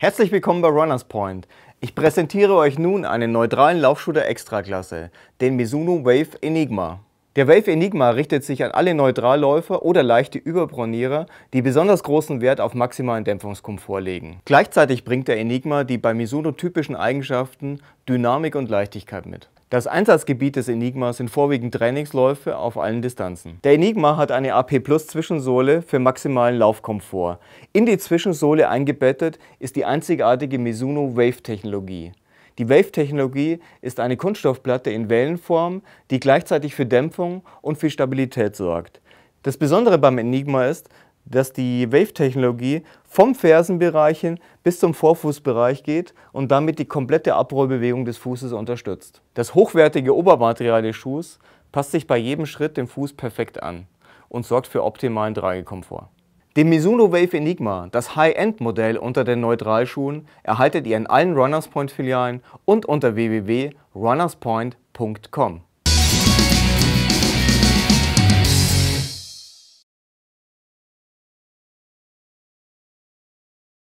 Herzlich willkommen bei Runners Point. Ich präsentiere euch nun einen neutralen Laufschuh der Extraklasse, den Mizuno Wave Enigma. Der Wave Enigma richtet sich an alle Neutralläufer oder leichte Überbronierer, die besonders großen Wert auf maximalen Dämpfungskomfort legen. Gleichzeitig bringt der Enigma die bei Mizuno typischen Eigenschaften Dynamik und Leichtigkeit mit. Das Einsatzgebiet des Enigma sind vorwiegend Trainingsläufe auf allen Distanzen. Der Enigma hat eine AP Plus Zwischensohle für maximalen Laufkomfort. In die Zwischensohle eingebettet ist die einzigartige Mizuno Wave Technologie. Die Wave Technologie ist eine Kunststoffplatte in Wellenform, die gleichzeitig für Dämpfung und für Stabilität sorgt. Das Besondere beim Enigma ist, dass die Wave-Technologie vom Fersenbereich hin bis zum Vorfußbereich geht und damit die komplette Abrollbewegung des Fußes unterstützt. Das hochwertige Obermaterial des Schuhs passt sich bei jedem Schritt dem Fuß perfekt an und sorgt für optimalen Tragekomfort. Dem Mizuno Wave Enigma, das High-End-Modell unter den Neutralschuhen, erhaltet ihr in allen Runners Point Filialen und unter www.runnerspoint.com.